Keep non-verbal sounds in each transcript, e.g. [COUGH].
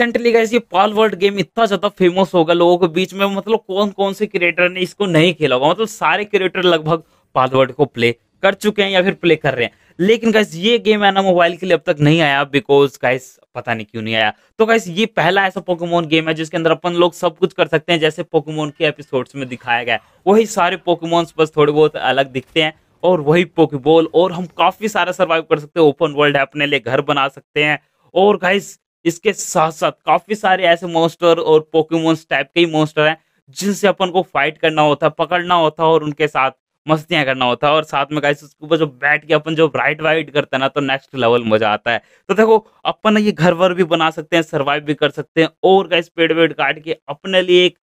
Recently guys ये पाल world game इतना ज्यादा फेमस होगा लोगों के बीच में मतलब कौन कौन से क्रिएटर ने इसको नहीं खेला होगा मतलब सारे क्रिएटर लगभग पाल वर्ल्ड को प्ले कर चुके हैं या फिर प्ले कर रहे हैं लेकिन गाइस ये गेम है ना मोबाइल के लिए अब तक नहीं आया बिकॉज गाइस पता नहीं क्यों नहीं आया तो गाइस ये पहला ऐसा पोकेमोन गेम है जिसके अंदर अपन लोग सब कुछ कर सकते हैं जैसे पोकेमोन के एपिसोड्स में दिखाया गया वही सारे पोकेमोन्स बस थोड़े बहुत अलग दिखते हैं और वही पोकेबॉल और हम काफी सारा सर्वाइव कर सकते हैं ओपन वर्ल्ड है अपने लिए घर बना सकते हैं और गाइस इसके साथ साथ काफी सारे ऐसे मोस्टर और पोकेमोन्स टाइप के ही मोस्टर हैं जिनसे अपन को फाइट करना होता है पकड़ना होता है और उनके साथ मस्तियां करना होता है और साथ में गाइस उसके ऊपर जो बैठ के अपन जो राइट वाइट करते हैं ना तो नेक्स्ट लेवल मजा आता है तो देखो अपन ये घर वर भी बना सकते हैं सर्वाइव भी कर सकते हैं और गाइस पेड़ वेड़ काट के अपने लिए एक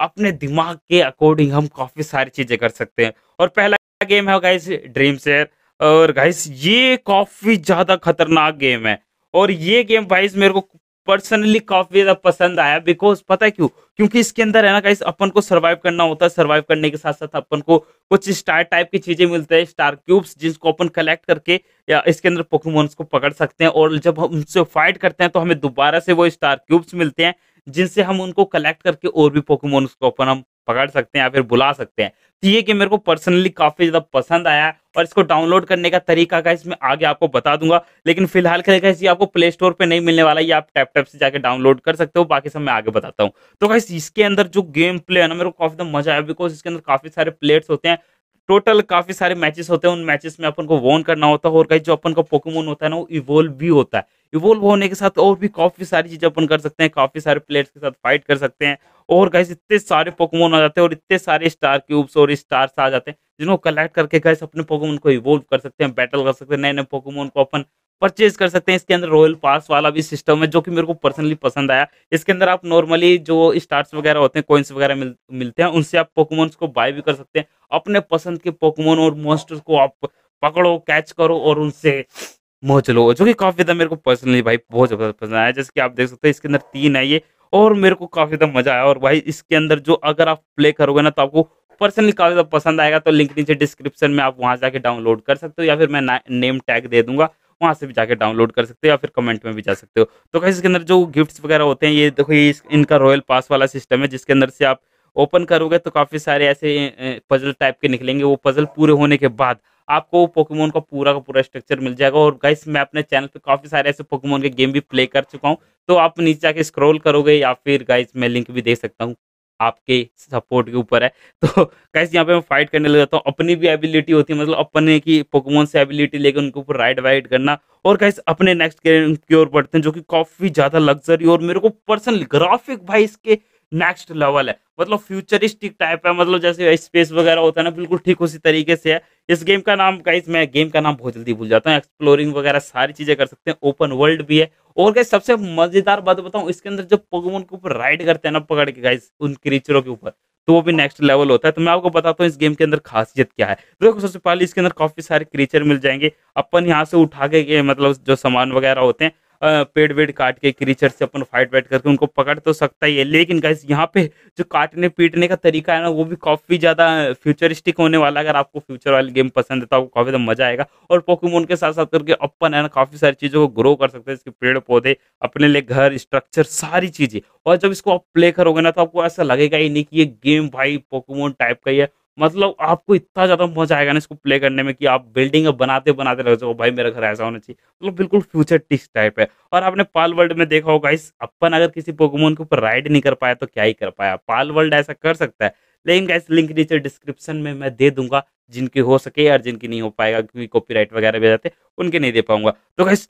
अपने दिमाग के अकॉर्डिंग हम काफ़ी सारी चीज़ें कर सकते हैं और पहला गेम है गाइस ड्रीम शेयर और गाइस ये काफ़ी ज़्यादा खतरनाक गेम है और ये गेम वाइज मेरे को पर्सनली काफी ज्यादा पसंद आया बिकॉज पता है क्यों क्योंकि इसके अंदर है ना गाइस अपन को सर्वाइव करना होता है सर्वाइव करने के साथ साथ अपन को कुछ स्टार टाइप की चीजें मिलते हैं स्टार क्यूब्स जिसको अपन कलेक्ट करके या इसके अंदर पोकेमोन्स को पकड़ सकते हैं और जब हम उनसे फाइट करते हैं तो हमें दोबारा से वो स्टार क्यूब्स मिलते हैं जिनसे हम उनको कलेक्ट करके और भी पोकेमोन को अपन हम पकड़ सकते हैं या फिर बुला सकते हैं तो ये गेम मेरे को पर्सनली काफ़ी ज़्यादा पसंद आया है और इसको डाउनलोड करने का तरीका का इसमें आगे आपको बता दूंगा लेकिन फिलहाल के लिए ये आपको प्ले स्टोर पर नहीं मिलने वाला ये आप टैप टैप से जाकर डाउनलोड कर सकते हो बाकी सब मैं आगे बताता हूँ तो कैसे इसके अंदर जो गेम प्ले है ना मेरे को काफ़ी ज़्यादा मजा आया बिकॉज इसके अंदर काफ़ी सारे प्लेयर्स होते हैं टोटल काफी सारे मैचेस होते हैं उन मैचेस में अपन को वॉन करना होता है और कहीं जो अपन का पोकेमोन होता है ना वो इवोल्व भी होता है इवोल्व होने के साथ और भी काफी सारी चीजें अपन कर सकते हैं काफी सारे प्लेयर्स के साथ फाइट कर सकते हैं और गैस इतने सारे पोकोमोन आ जाते हैं और इतने सारे स्टार क्यूब्स और स्टार्स आ जाते हैं जिनको कलेक्ट करके गैस अपने पोकेमोन को इवोल्व कर सकते हैं बैटल कर सकते हैं नए नए पोकोमोन को अपन परचेज कर सकते हैं इसके अंदर रॉयल पास वाला भी सिस्टम है जो कि मेरे को पर्सनली पसंद आया इसके अंदर आप नॉर्मली जो स्टार्स वगैरह होते हैं कॉइन्स वगैरह मिल, मिलते हैं उनसे आप पोकमोन्स को बाय भी कर सकते हैं अपने पसंद के पोकमोन और मोस्टर्स को आप पकड़ो कैच करो और उनसे मोह लो जो कि काफ़ी ज़्यादा मेरे को पर्सनली भाई बहुत ज़्यादा पसंद आया जैसे कि आप देख सकते हैं इसके अंदर तीन है ये और मेरे को काफ़ी ज़्यादा मज़ा आया और भाई इसके अंदर जो अगर आप प्ले करोगे ना तो आपको पर्सनली काफ़ी ज़्यादा पसंद आएगा तो लिंक नीचे डिस्क्रिप्शन में आप वहाँ जाके डाउनलोड कर सकते हो या फिर मैं नेम टैग दे दूंगा वहाँ से भी जाकर डाउनलोड कर सकते हो या फिर कमेंट में भी जा सकते हो तो कैसे इसके अंदर जो गिफ्ट्स वगैरह होते हैं ये देखो ये इनका रॉयल पास वाला सिस्टम है जिसके अंदर से आप ओपन करोगे तो काफ़ी सारे ऐसे पजल टाइप के निकलेंगे वो पजल पूरे होने के बाद आपको पोकेमोन का पूरा का पूरा स्ट्रक्चर मिल जाएगा और गाइस मैं अपने चैनल पे काफ़ी सारे ऐसे पोकेमोन के गेम भी प्ले कर चुका हूँ तो आप नीचे जाके स्क्रॉल करोगे या फिर गाइस मैं लिंक भी दे सकता हूँ आपके सपोर्ट के ऊपर है तो कैसे यहाँ पे मैं फाइट करने लग जाता हूँ अपनी भी एबिलिटी होती है मतलब अपने की पोकमोन से एबिलिटी लेकर उनके ऊपर राइड वाइड करना और कैसे अपने नेक्स्ट के ओर बढ़ते हैं जो कि काफ़ी ज़्यादा लग्जरी और मेरे को पर्सनल ग्राफिक भाई इसके नेक्स्ट लेवल है मतलब फ्यूचरिस्टिक टाइप है मतलब जैसे स्पेस वगैरह होता है ना बिल्कुल ठीक उसी तरीके से है इस गेम का नाम गाइज मैं गेम का नाम बहुत जल्दी भूल जाता हूँ एक्सप्लोरिंग वगैरह सारी चीज़ें कर सकते हैं ओपन वर्ल्ड भी है और गाइज सबसे मजेदार बात बताऊँ इसके अंदर जो पगमोन के ऊपर राइड करते हैं ना पकड़ के गाइज उन क्रीचरों के ऊपर तो वो भी नेक्स्ट लेवल होता है तो मैं आपको बताता हूँ इस गेम के अंदर खासियत क्या है देखो सबसे पहले इसके अंदर काफी सारे क्रीचर मिल जाएंगे अपन यहाँ से उठा के मतलब जो सामान वगैरह होते हैं पेड़ वेड़ काट के क्रीचर से अपन फाइट वाइट करके उनको पकड़ तो सकता ही है लेकिन गाइस यहाँ पे जो काटने पीटने का तरीका है ना वो भी काफ़ी ज़्यादा फ्यूचरिस्टिक होने वाला अगर आपको फ्यूचर वाली गेम पसंद है तो आपको काफ़ी ज़्यादा मजा आएगा और पोकेमोन के साथ साथ करके अपन है ना काफ़ी सारी चीज़ों को ग्रो कर सकते हैं इसके पेड़ पौधे अपने लिए घर स्ट्रक्चर सारी चीज़ें और जब इसको आप प्ले करोगे ना तो आपको ऐसा लगेगा ही नहीं कि ये गेम भाई पोकमोन टाइप का ही है मतलब आपको इतना ज़्यादा मजा आएगा ना इसको प्ले करने में कि आप बिल्डिंग बनाते बनाते लग जाओ भाई मेरा घर ऐसा होना चाहिए मतलब बिल्कुल फ्यूचर टिक्स टाइप है और आपने पाल वर्ल्ड में देखा होगा इस अपन अगर किसी पोकमोन के ऊपर राइड नहीं कर पाया तो क्या ही कर पाया पाल वर्ल्ड ऐसा कर सकता है लेकिन गाइस लिंक नीचे डिस्क्रिप्शन में मैं दे दूंगा जिनके हो सके और जिनकी नहीं हो पाएगा क्योंकि कॉपीराइट वगैरह भी जाते उनके नहीं दे पाऊंगा तो गाइस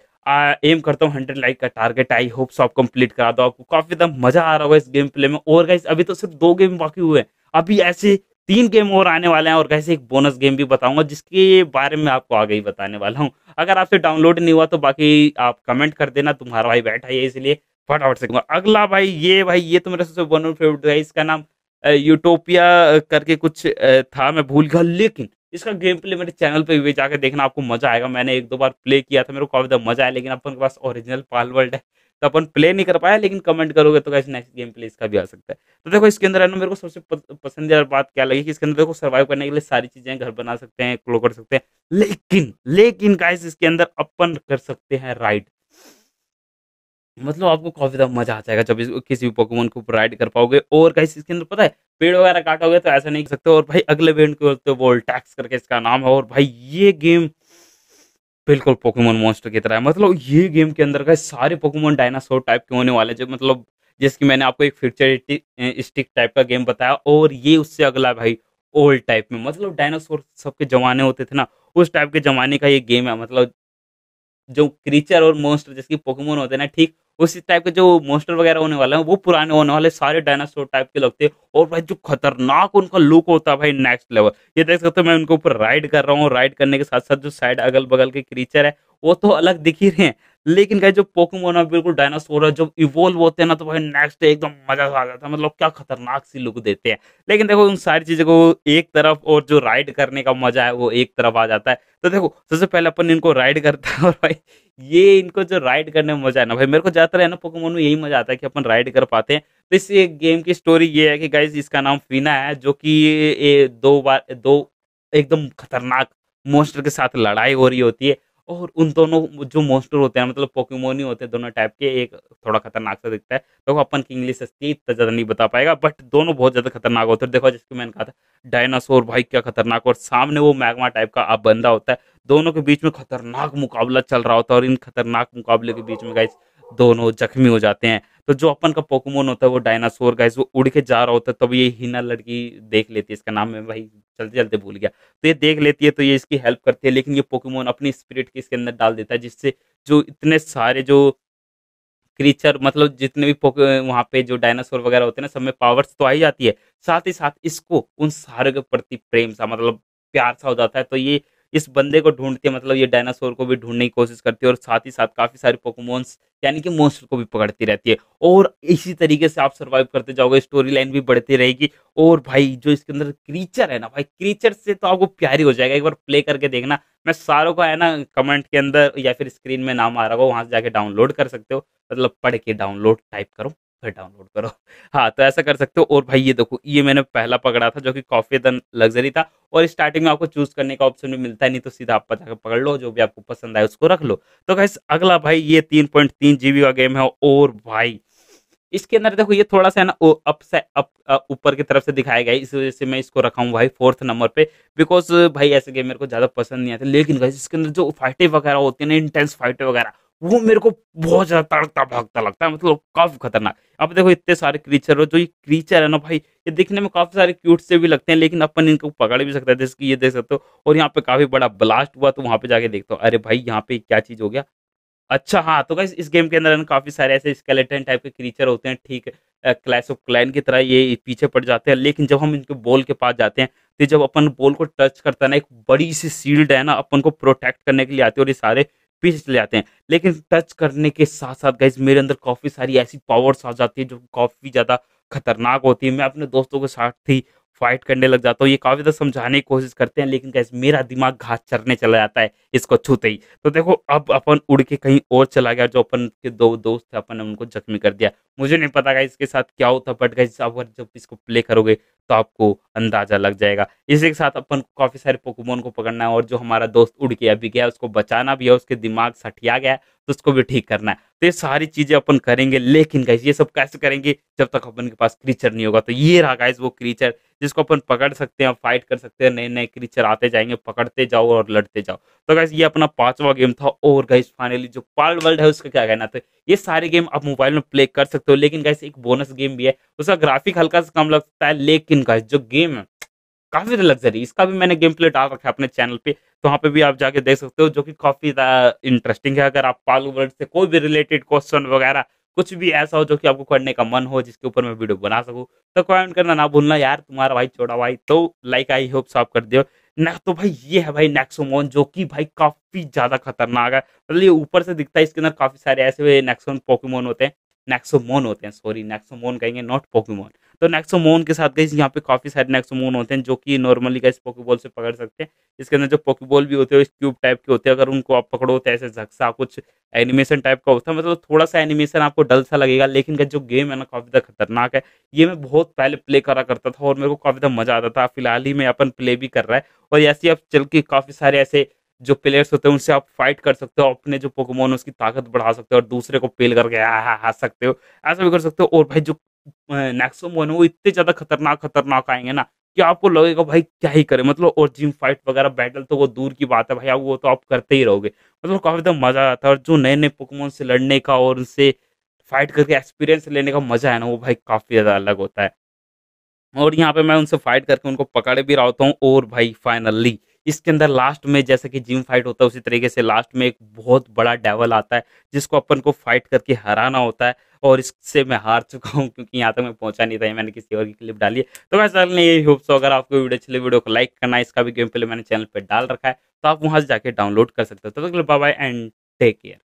एम करता हूँ हंड्रेड लाइक का टारगेट आई होप सो आप कंप्लीट करा दो आपको काफी दम मजा आ रहा होगा इस गेम प्ले में और गाइस अभी तो सिर्फ दो गेम बाकी हुए हैं अभी ऐसे तीन गेम और आने वाले हैं और कैसे एक बोनस गेम भी बताऊंगा जिसके बारे में आपको आगे ही बताने वाला हूँ अगर आपसे डाउनलोड नहीं हुआ तो बाकी आप कमेंट कर देना तुम्हारा भाई बैठा है इसलिए फटाफट से अगला भाई ये भाई ये तो मेरे सबसे वन फेवरेट है इसका नाम यूटोपिया करके कुछ था मैं भूल गया लेकिन इसका गेम प्ले मेरे चैनल पे भी जाकर देखना आपको मजा आएगा मैंने एक दो बार प्ले किया था मेरे को काफी मजा आया लेकिन अपन के पास ओरिजिनल पाल वर्ल्ड है तो अपन प्ले नहीं कर पाया लेकिन कमेंट करोगे तो कैसे नेक्स्ट गेम प्ले इसका भी आ सकता है तो देखो इसके अंदर है ना मेरे को सबसे पसंदीदा बात क्या लगी कि इसके अंदर देखो सर्वाइव करने के लिए सारी चीजें घर बना सकते हैं क्लो कर सकते हैं लेकिन लेकिन गाइस इसके अंदर अपन कर सकते हैं राइड हम्म। मतलब आपको काफ़ी ज़्यादा मज़ा आ जाएगा जब इस किसी भी पोकेमोन को राइड कर पाओगे और कहीं इसके अंदर पता है पेड़ वगैरह काटोगे तो ऐसा नहीं कर सकते और भाई अगले इवेंट को तो वोल्ट टैक्स करके इसका नाम है और भाई ये गेम बिल्कुल पोकेमोन मोस्टर की तरह है मतलब ये गेम के अंदर का सारे पोकेमोन डायनासोर टाइप के होने वाले जो मतलब जिसकी मैंने आपको एक फ्यूचर स्टिक टाइप का गेम बताया और ये उससे अगला भाई ओल्ड टाइप में मतलब डायनासोर सबके जमाने होते थे ना उस टाइप के जमाने का ये गेम है मतलब जो क्रीचर और मोन्स्टर जिसकी पोकेमोन होते हैं ना ठीक उसी टाइप के जो मोस्टर वगैरह होने वाले हैं वो पुराने होने वाले सारे डायनासोर टाइप के लगते हैं और भाई जो खतरनाक उनका लुक होता है भाई नेक्स्ट लेवल ये देख सकते हो मैं उनके ऊपर राइड कर रहा हूँ राइड करने के साथ साथ जो साइड अगल बगल के क्रीचर है वो तो अलग दिख ही रहे हैं लेकिन गाइज जो पोकेमोन है बिल्कुल डायनासोर है जब इवोल्व होते हैं ना तो भाई नेक्स्ट डे एकदम मजा आ जाता है मतलब क्या खतरनाक सी लुक देते हैं लेकिन देखो उन सारी चीज़ों को एक तरफ और जो राइड करने का मजा है वो एक तरफ आ जाता है तो देखो सबसे पहले अपन इनको राइड करते हैं [LAUGHS] और भाई ये इनको जो राइड करने में मजा है ना भाई मेरे को ज़्यादातर है ना पोकेमोन में यही मजा आता है कि अपन राइड कर पाते हैं तो इस गेम की स्टोरी ये है कि गाइज इसका नाम फीना है जो कि दो बार दो एकदम खतरनाक मोस्टर के साथ लड़ाई हो रही होती है और उन दोनों जो मोस्टर होते हैं मतलब पोकेमोन ही होते हैं दोनों टाइप के एक थोड़ा खतरनाक सा दिखता है देखो तो अपन की इंग्लिश सस्ती इतना ज़्यादा नहीं बता पाएगा बट दोनों बहुत ज़्यादा खतरनाक होते हैं देखो जिसको मैंने कहा था डायनासोर भाई क्या खतरनाक और सामने वो मैगमा टाइप का आप बंदा होता है दोनों के बीच में खतरनाक मुकाबला चल रहा होता है और इन खतरनाक मुकाबले के बीच में गाइस दोनों जख्मी हो जाते हैं तो जो अपन का पोकमोन होता है वो डायनासोर गाइस वो उड़ के जा रहा होता है तब ये हिना लड़की देख लेती है इसका नाम है भाई चलते चलते भूल गया तो ये देख लेती है तो ये इसकी हेल्प करती है लेकिन ये पोकमोन अपनी स्पिरिट के इसके अंदर डाल देता है जिससे जो इतने सारे जो क्रीचर मतलब जितने भी पोके वहाँ पे जो डायनासोर वगैरह होते हैं ना सब में पावर्स तो आई जाती है साथ ही साथ इसको उन सारे के प्रति प्रेम सा मतलब प्यार सा हो जाता है तो ये इस बंदे को ढूंढती है मतलब ये डायनासोर को भी ढूंढने की कोशिश करती है और साथ ही साथ काफ़ी सारे पोकोमोन्स यानी कि मोस्टर को भी पकड़ती रहती है और इसी तरीके से आप सर्वाइव करते जाओगे स्टोरी लाइन भी बढ़ती रहेगी और भाई जो इसके अंदर क्रीचर है ना भाई क्रीचर से तो आपको प्यारी हो जाएगा एक बार प्ले करके देखना मैं सारों का है ना कमेंट के अंदर या फिर स्क्रीन में नाम आ रहा होगा वहाँ से जाके डाउनलोड कर सकते हो मतलब पढ़ के डाउनलोड टाइप करो फिर तो डाउनलोड करो हाँ तो ऐसा कर सकते हो और भाई ये देखो ये मैंने पहला पकड़ा था जो कि कॉफ़ी दन लग्जरी था और स्टार्टिंग में आपको चूज़ करने का ऑप्शन भी मिलता है नहीं तो सीधा आप जाकर पकड़ लो जो भी आपको पसंद आए उसको रख लो तो कैसे अगला भाई ये तीन पॉइंट तीन जी का गेम है और भाई इसके अंदर देखो ये थोड़ा सा है ना अप से अप ऊपर की तरफ से दिखाया गया है इस वजह से मैं इसको रखा हूँ भाई फोर्थ नंबर पे बिकॉज भाई ऐसे गेम मेरे को ज़्यादा पसंद नहीं आते लेकिन भाई इसके अंदर जो फाइटें वगैरह होती है ना इंटेंस फाइटें वगैरह वो मेरे को बहुत ज़्यादा तड़कता भागता लगता है मतलब काफ़ी खतरनाक अब देखो इतने सारे क्रीचर हो जो ये क्रीचर है ना भाई ये देखने में काफ़ी सारे क्यूट से भी लगते हैं लेकिन अपन इनको पकड़ भी सकते हैं जैसे कि ये देख सकते हो और यहाँ पे काफ़ी बड़ा ब्लास्ट हुआ तो वहाँ पे जाके देखता हूँ अरे भाई यहाँ पे क्या चीज़ हो गया अच्छा हाँ तो इस गेम के अंदर काफ़ी सारे ऐसे स्केलेटन टाइप के क्रीचर होते हैं ठीक क्लैश ऑफ क्लैन की तरह ये पीछे पड़ जाते हैं लेकिन जब हम इनके बॉल के पास जाते हैं तो जब अपन बॉल को टच करता है ना एक बड़ी सी सील्ड है ना अपन को प्रोटेक्ट करने के लिए आती है और ये सारे पीछे चले जाते हैं लेकिन टच करने के साथ साथ गाइज मेरे अंदर काफ़ी सारी ऐसी पावर्स आ जाती है जो काफ़ी ज़्यादा खतरनाक होती है मैं अपने दोस्तों के साथ ही फाइट करने लग जाता हूँ ये काफ़ी ज़्यादा समझाने की कोशिश करते हैं लेकिन कैसे मेरा दिमाग घास चरने चला जाता है इसको छूते ही तो देखो अब अपन उड़ के कहीं और चला गया जो अपन के दो दोस्त थे अपन ने उनको जख्मी कर दिया मुझे नहीं पता गया इसके साथ क्या होता बट गाइस अगर जब इसको प्ले करोगे तो आपको अंदाज़ा लग जाएगा इसी के साथ अपन काफ़ी सारे पोकमोन को पकड़ना है और जो हमारा दोस्त उड़ के अभी गया उसको बचाना भी है उसके दिमाग सठिया गया तो उसको भी ठीक करना है तो ये सारी चीज़ें अपन करेंगे लेकिन गाइज ये सब कैसे करेंगे जब तक अपन के पास क्रीचर नहीं होगा तो ये रहा गाइज वो क्रीचर जिसको अपन पकड़ सकते हैं फाइट कर सकते हैं नए नए क्रीचर आते जाएंगे पकड़ते जाओ और लड़ते जाओ तो गाइज ये अपना पांचवा गेम था और गाइज फाइनली जो पाल वर्ल्ड है उसका क्या कहना था तो ये सारे गेम आप मोबाइल में प्ले कर सकते हो लेकिन गाइस एक बोनस गेम भी है उसका ग्राफिक हल्का सा कम लग सकता है लेकिन गाइज जो गेम है काफी लग्जरी तो इसका भी मैंने गेम प्ले डाल रखा है अपने चैनल पे तो वहाँ पे भी आप जाके देख सकते हो जो कि काफी इंटरेस्टिंग है अगर आप पालू वर्ल्ड से कोई भी रिलेटेड क्वेश्चन वगैरह कुछ भी ऐसा हो जो कि आपको करने का मन हो जिसके ऊपर मैं वीडियो बना सकूँ तो कमेंट करना ना भूलना यार तुम्हारा भाई छोटा भाई तो लाइक आई होप सो कर दियो ना तो भाई ये है भाई नेक्सोमोन जो कि भाई काफी ज्यादा खतरनाक है मतलब ये ऊपर से दिखता है इसके अंदर काफी सारे ऐसे नेक्सोन पोकेमोन होते हैं नेक्सोमोन होते हैं सॉरी नेक्सोमोन कहेंगे नॉट पोकेमोन तो नेक्सो मोन के साथ गई यहाँ पे काफ़ी सारे नेक्सो मोन होते हैं जो कि नॉर्मली गैस पोकेबॉल से पकड़ सकते हैं इसके अंदर जो पोकेबॉल भी होते हैं क्यूब टाइप के होते हैं अगर उनको आप पकड़ो तो ऐसे झकसा कुछ एनिमेशन टाइप का होता है मतलब थोड़ा सा एनिमेशन आपको डल सा लगेगा लेकिन जो गेम है ना काफ़ी ज़्यादा खतरनाक है ये मैं बहुत पहले प्ले करा करता था और मेरे को काफ़ी ज़्यादा मज़ा आता था फिलहाल ही मैं अपन प्ले भी कर रहा है और ऐसे आप चल के काफ़ी सारे ऐसे जो प्लेयर्स होते हैं उनसे आप फाइट कर सकते हो अपने जो पोकेमोन उसकी ताकत बढ़ा सकते हो और दूसरे को पेल करके हा सकते हो ऐसा भी कर सकते हो और भाई जो नेक्सोम वन वो इतने ज़्यादा खतरनाक खतरनाक आएंगे ना कि आपको लगेगा भाई क्या ही करें मतलब और जिम फाइट वगैरह बैटल तो वो दूर की बात है भाई आप वो तो आप करते ही रहोगे मतलब काफ़ी ज़्यादा मज़ा आता है और जो नए नए पुकमोन से लड़ने का और उनसे फाइट करके एक्सपीरियंस लेने का मज़ा है ना वो भाई काफ़ी ज़्यादा अलग होता है और यहाँ पे मैं उनसे फाइट करके उनको पकड़े भी रहा होता हूँ और भाई फाइनली इसके अंदर लास्ट में जैसे कि जिम फाइट होता है उसी तरीके से लास्ट में एक बहुत बड़ा डेवल आता है जिसको अपन को फाइट करके हराना होता है और इससे मैं हार चुका हूँ क्योंकि यहाँ तक मैं पहुँचा नहीं था मैंने किसी और की क्लिप डाली है तो वैसे चैनल ने यही होप्स अगर आपको वीडियो अच्छी लगी वीडियो को लाइक करना इसका भी गेम पहले मैंने चैनल पर डाल रखा है तो आप वहाँ से जाकर डाउनलोड कर सकते हो तो बाय एंड टेक केयर